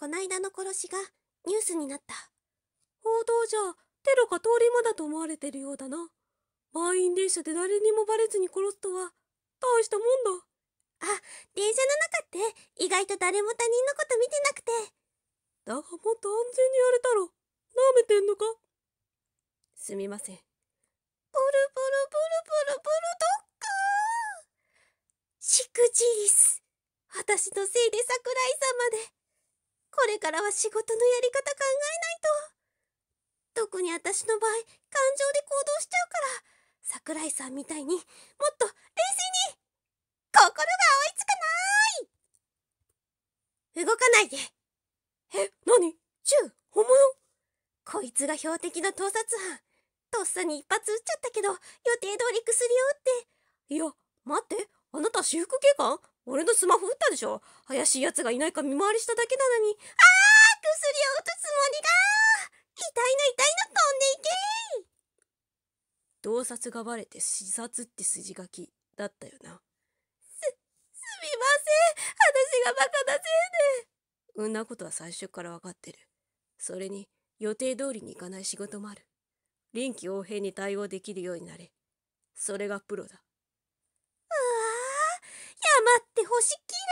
こないだの殺しがニュースになった報道じゃテロか通り魔だと思われてるようだな満員電車で誰にもバレずに殺すとは大したもんだあ電車の中って意外と誰も他人のこと見てなくてだがもっと安全にやれたろなめてんのかすみませんプルプルプルプルプルドッカーしくじりす私のせいで桜井さんまでこれからは仕事のやり方考えないと。特に私の場合、感情で行動しちゃうから、桜井さんみたいにもっと冷静に心が追いつかない動かないでえ、何銃本物こいつが標的の盗撮犯。とっさに一発撃っちゃったけど、予定通り薬を打って。いや、待って、あなた私服警官俺のスマホ打ったでしょ怪しい奴がいないか見回りしただけなのに。あー薬を打つつもりが痛いの痛いの飛んでいけ洞察がバレて視察って筋書きだったよな。す、すみません。話がバカだせいで。うんなことは最初からわかってる。それに、予定通りに行かない仕事もある。臨機応変に対応できるようになれ。それがプロだ。って星きれ